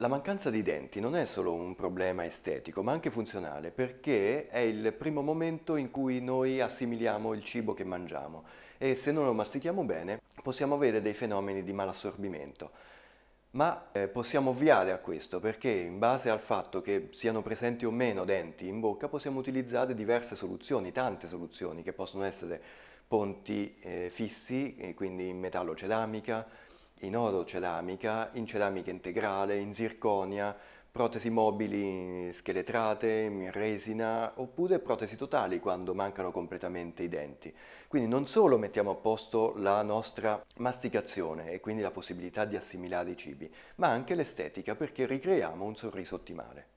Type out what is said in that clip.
La mancanza di denti non è solo un problema estetico, ma anche funzionale, perché è il primo momento in cui noi assimiliamo il cibo che mangiamo e se non lo mastichiamo bene possiamo avere dei fenomeni di malassorbimento. Ma eh, possiamo ovviare a questo perché in base al fatto che siano presenti o meno denti in bocca possiamo utilizzare diverse soluzioni, tante soluzioni che possono essere ponti eh, fissi, quindi in metallo ceramica, in oro ceramica, in ceramica integrale, in zirconia, protesi mobili scheletrate, in resina oppure protesi totali quando mancano completamente i denti. Quindi non solo mettiamo a posto la nostra masticazione e quindi la possibilità di assimilare i cibi, ma anche l'estetica perché ricreiamo un sorriso ottimale.